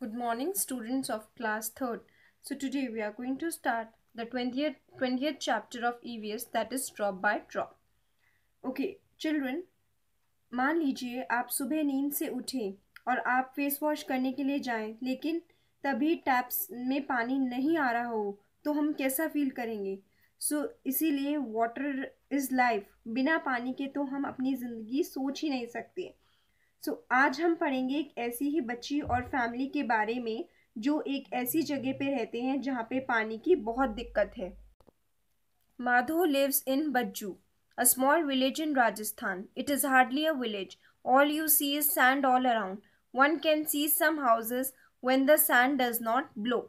Good morning students of class 3rd. So today we are going to start the 20th, 20th chapter of EVS that is drop by drop. Okay children मान लीजिए आप सुबह नींद से उठें और आप फेस वॉश करने के लिए जाएं लेकिन तभी टैप्स में पानी नहीं आ रहा हो तो हम कैसा फील करेंगे सो so, इसीलिए वाटर इज़ लाइफ बिना पानी के तो हम अपनी ज़िंदगी सोच ही नहीं सकते सो so, आज हम पढ़ेंगे एक ऐसी ही बच्ची और फैमिली के बारे में जो एक ऐसी जगह पे रहते हैं जहाँ पे पानी की बहुत दिक्कत है Madho lives in Bajju a small village in Rajasthan it is hardly a village all you see is sand all around one can see some houses when the sand does not blow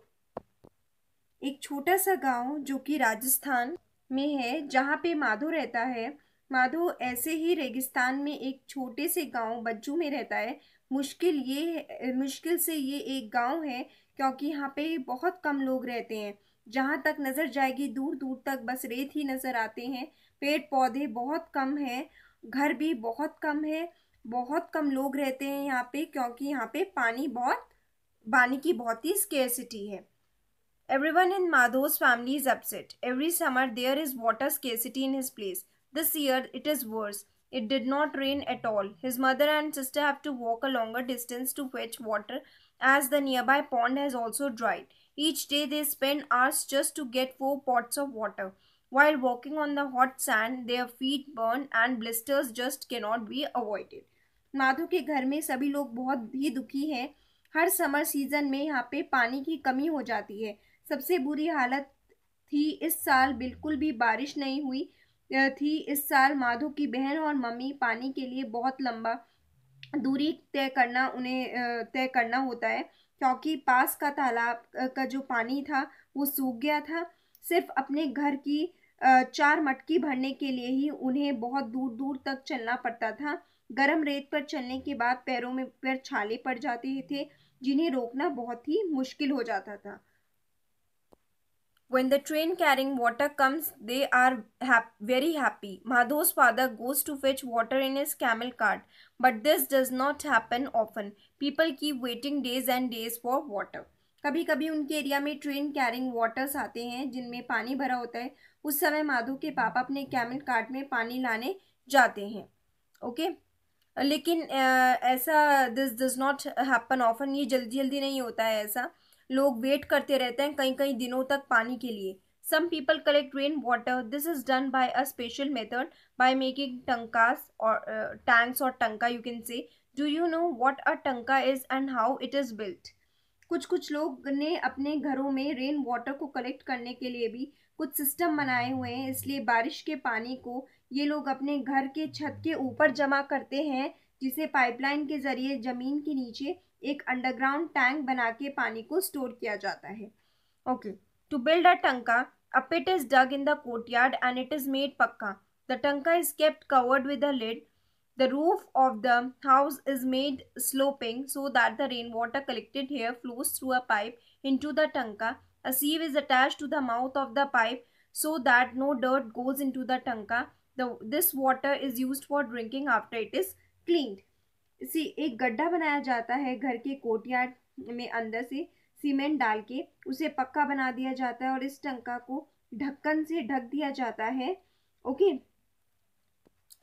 एक छोटा सा गांव जो कि राजस्थान में है जहाँ पे माधो रहता है माधो ऐसे ही रेगिस्तान में एक छोटे से गांव बज्जू में रहता है मुश्किल ये मुश्किल से ये एक गांव है क्योंकि यहाँ पे बहुत कम लोग रहते हैं जहाँ तक नज़र जाएगी दूर दूर तक बस रेत ही नज़र आते हैं पेड़ पौधे बहुत कम हैं घर भी बहुत कम है बहुत कम लोग रहते हैं यहाँ पे क्योंकि यहाँ पे पानी बहुत पानी की बहुत ही स्केसिटी है one in Madho's family is upset every summer there is water scarcity in his place This year it is worse. It did not rain at all. His mother and sister have to walk a longer distance to fetch water as the nearby pond has also dried. Each day they spend hours just to get four pots of water. While walking on the hot sand, their feet burn and blisters just cannot be avoided. Madhu के घर में सभी लोग बहुत ही दुखी हैं हर summer season में यहाँ पे पानी की कमी हो जाती है सबसे बुरी हालत थी इस साल बिल्कुल भी बारिश नहीं हुई थी इस साल माधो की बहन और मम्मी पानी के लिए बहुत लंबा दूरी तय करना उन्हें तय करना होता है क्योंकि पास का तालाब का जो पानी था वो सूख गया था सिर्फ अपने घर की चार मटकी भरने के लिए ही उन्हें बहुत दूर दूर तक चलना पड़ता था गर्म रेत पर चलने के बाद पैरों में पैर छाले पड़ जाते थे जिन्हें रोकना बहुत ही मुश्किल हो जाता था When the train carrying water comes, they are ha very happy. Madhu's father goes to fetch water in his camel cart, but this does not happen often. People keep waiting days and days for water. कभी कभी उनके area में train carrying waters आते हैं जिनमें पानी भरा होता है उस समय माधु के पापा अपने कैमल कार्ट में पानी लाने जाते हैं ओके लेकिन ऐसा this does not happen often ये जल्दी जल्दी नहीं होता है ऐसा लोग वेट करते रहते हैं कई कई दिनों तक पानी के लिए some people collect rain water this is done by a special method by making tankas और टैंक्स और tanka you can say do you know what a tanka is and how it is built कुछ कुछ लोग ने अपने घरों में रेन वाटर को कलेक्ट करने के लिए भी कुछ सिस्टम बनाए हुए हैं इसलिए बारिश के पानी को ये लोग अपने घर के छत के ऊपर जमा करते हैं जिसे पाइपलाइन के ज़रिए ज़मीन के नीचे एक अंडरग्राउंड टैंक बना के पानी को स्टोर किया जाता है okay to build a tanka a pit is dug in the yard and it is made pucca the tanka is kept covered with a lid the roof of the house is made sloping so that the rain water collected here flows through a pipe into the tanka a sieve is attach to the mouth of the pipe so that no dirt goes into the tanka this water is use for drinking after it is cleaned इसी एक गड्ढा बनाया जाता है घर के courtyard में अंदर से सीमेंट डाल के उसे पक्का बना दिया जाता है और इस टंका को ढक्कन से ढक दिया जाता है okay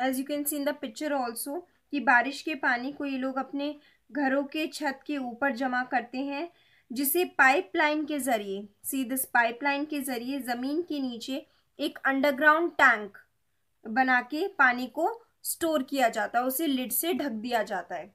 as you can see in the picture also कि बारिश के पानी को ये लोग अपने घरों के छत के ऊपर जमा करते हैं जिसे पाइपलाइन के ज़रिए सी दिस पाइपलाइन के ज़रिए ज़मीन के नीचे एक अंडरग्राउंड टैंक बना के पानी को स्टोर किया जाता है उसे लिड से ढक दिया जाता है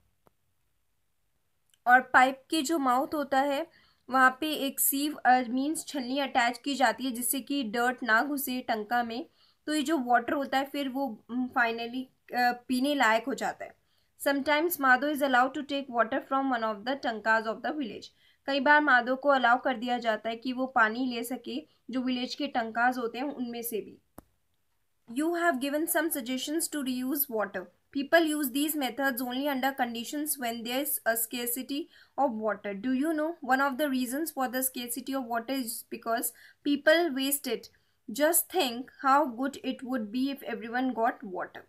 और पाइप के जो माउथ होता है वहाँ पे एक सीव मीन्स छलनी अटैच की जाती है जिससे कि डर्ट ना घुसे टंका में तो ये जो वाटर होता है फिर वो फाइनली पीने लायक हो जाता है sometimes Madho is allowed to take water from one of the tankas of the village कई बार माधो को अलाउ कर दिया जाता है कि वो पानी ले सके जो विलेज के टंकाज होते हैं उनमें से भी you have given some suggestions to reuse water. People use these methods only under conditions when there is a scarcity of water. Do you know one of the reasons for the scarcity of water is because people waste it. Just think how good it would be if everyone got water.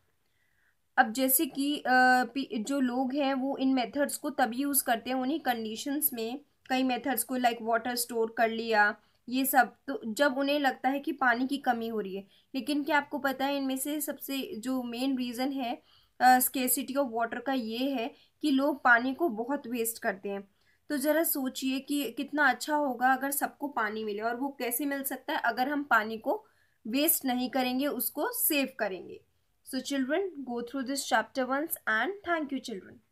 अब जैसे कि जो लोग हैं वो इन methods को तभी use करते हैं उन्हीं कंडीशंस में कई मेथड्स को लाइक वाटर स्टोर कर लिया ये सब तो जब उन्हें लगता है कि पानी की कमी हो रही है लेकिन क्या आपको पता है इनमें से सबसे जो मेन रीज़न है स्केसिटी ऑफ वाटर का ये है कि लोग पानी को बहुत वेस्ट करते हैं तो ज़रा सोचिए कि कितना अच्छा होगा अगर सबको पानी मिले और वो कैसे मिल सकता है अगर हम पानी को वेस्ट नहीं करेंगे उसको सेव करेंगे so children go through this chapter once and thank you children